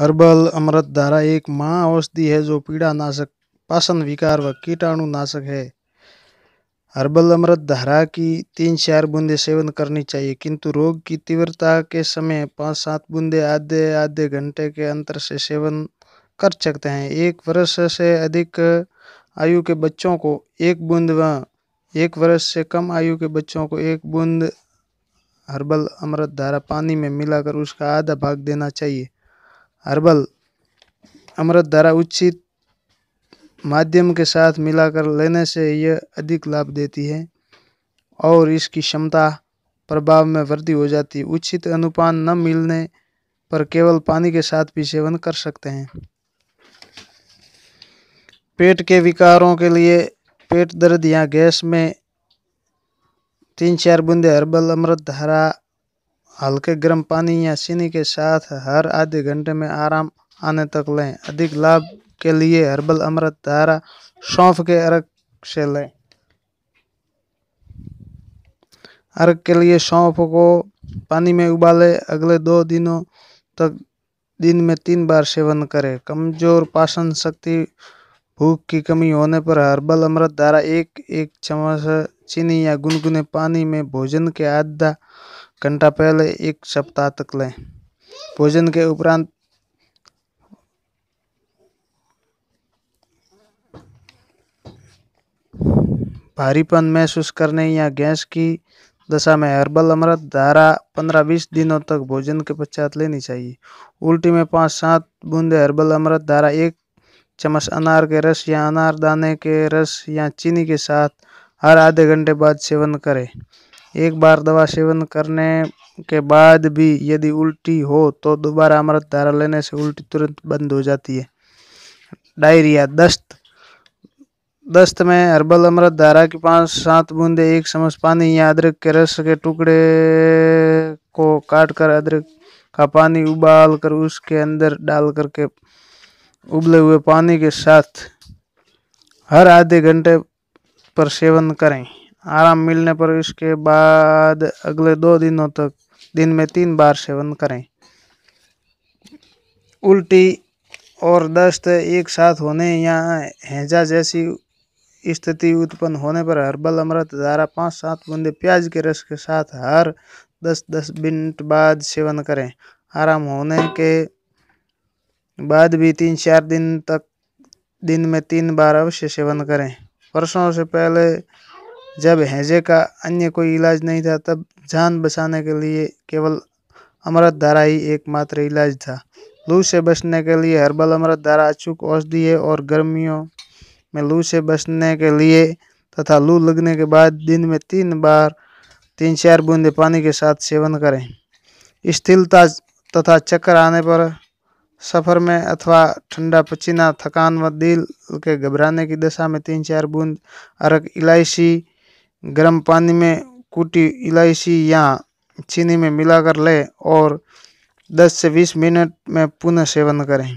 herbal अमृत धारा एक महा औषधि है जो पीड़ा नाशक पाषण विकार व कीटाणु नाशक है हर्बल अमृत धारा की तीन चार बूंदे सेवन करनी चाहिए किंतु रोग की तीव्रता के समय पाँच सात बूंदे आधे आधे घंटे के अंतर से सेवन कर सकते हैं एक वर्ष से अधिक आयु के बच्चों को एक बूंद व एक वर्ष से कम आयु के बच्चों को एक बूंद हर्बल अमृत धारा पानी में मिलाकर उसका आधा भाग देना चाहिए हर्बल अमृत धारा उचित माध्यम के साथ मिलाकर लेने से यह अधिक लाभ देती है और इसकी क्षमता प्रभाव में वृद्धि हो जाती है उचित अनुपान न मिलने पर केवल पानी के साथ भी सेवन कर सकते हैं पेट के विकारों के लिए पेट दर्द या गैस में तीन चार बूंदे हर्बल अमृत धारा हल्के गर्म पानी या चीनी के साथ हर आधे घंटे में आराम आने तक लें अधिक लाभ के लिए हर्बल अमृत धारा सौंफ के अर्क से लें अर्क के लिए सौंफ को पानी में उबालें अगले दो दिनों तक दिन में तीन बार सेवन करें कमजोर पाचन शक्ति भूख की कमी होने पर हर्बल अमृत धारा एक एक चम्मच चीनी या गुनगुने पानी में भोजन के आधा घंटा पहले एक सप्ताह तक लें भोजन के उपरांत भारीपन महसूस करने या गैस की दशा में हर्बल अमृत धारा पंद्रह बीस दिनों तक भोजन के पश्चात लेनी चाहिए उल्टी में पाँच सात बूंदे हर्बल अमृत धारा एक चम्मच अनार के रस या अनार दाने के रस या चीनी के साथ हर आधे घंटे बाद सेवन करें एक बार दवा सेवन करने के बाद भी यदि उल्टी हो तो दोबारा अमृत धारा लेने से उल्टी तुरंत बंद हो जाती है डायरिया दस्त दस्त में हर्बल अमृत धारा की पाँच सात बूंदे एक चम्मच पानी या अदरक के रस के टुकड़े को काट कर अदरक का पानी उबाल कर उसके अंदर डाल करके उबले हुए पानी के साथ हर आधे घंटे पर सेवन करें आराम मिलने पर इसके बाद अगले दो दिनों तक दिन में तीन बार सेवन करें उल्टी और दस्त एक साथ होने या हैजा जैसी स्थिति उत्पन्न होने पर हर्बल अमृत धारा पाँच सात बूंदे प्याज के रस के साथ हर दस दस मिनट बाद सेवन करें आराम होने के बाद भी तीन चार दिन तक दिन में तीन बार अवश्य सेवन करें वर्षों से पहले जब हैजे का अन्य कोई इलाज नहीं था तब जान बचाने के लिए केवल अमृत धारा ही एकमात्र इलाज था लू से बचने के लिए हर्बल अमृत धारा अचूक औषधि है और गर्मियों में लू से बचने के लिए तथा लू लगने के बाद दिन में तीन बार तीन चार बूंदे पानी के साथ सेवन करें स्थिलता तथा चक्कर आने पर सफ़र में अथवा ठंडा पसीना थकान व दिल के घबराने की दशा में तीन चार बूंद अरक इलायची गर्म पानी में कूटी इलायची या चीनी में मिलाकर लें और 10 से 20 मिनट में पुनः सेवन करें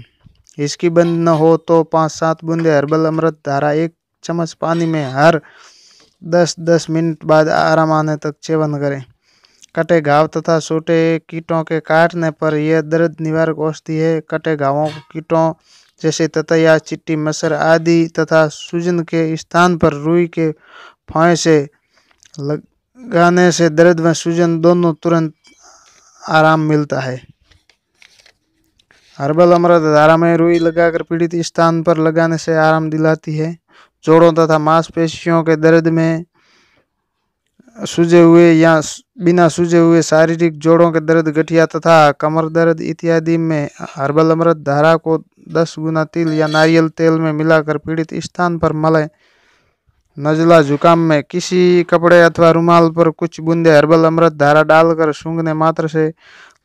इसकी बंद न हो तो पाँच सात बूंदे हर्बल अमृत धारा एक चम्मच पानी में हर 10-10 मिनट बाद आराम आने तक सेवन करें कटे घाव तथा छोटे कीटों के काटने पर यह दर्द निवारक औषधि है कटे घावों को कीटों जैसे ततया चिट्टी मच्छर आदि तथा सूजन के स्थान पर रुई के फांसे लगाने से दर्द व सूजन दोनों तुरंत आराम मिलता है हर्बल अमृत धारा में रुई लगाकर पीड़ित स्थान पर लगाने से आराम दिलाती है जोड़ों तथा मांसपेशियों के दर्द में सूजे हुए या बिना सूजे हुए शारीरिक जोड़ों के दर्द गठिया तथा कमर दर्द इत्यादि में हर्बल अमृत धारा को दस गुना तिल या नारियल तेल में मिलाकर पीड़ित स्थान पर मलय नजला जुकाम में किसी कपड़े अथवा रुमाल पर कुछ बूंदे हर्बल अमृत धारा डालकर सूंघने मात्र से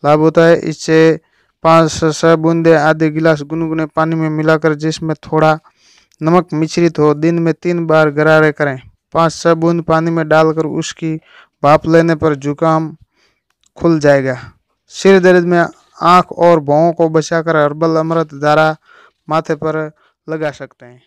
लाभ होता है इससे पाँच छः बूंदे आधे गिलास गुनगुने पानी में मिलाकर जिसमें थोड़ा नमक मिश्रित हो दिन में तीन बार गरारे करें पाँच छः बूंद पानी में डालकर उसकी भाप लेने पर जुकाम खुल जाएगा सिर दर्द में आँख और भावों को बचाकर हर्बल अमृत धारा माथे पर लगा सकते हैं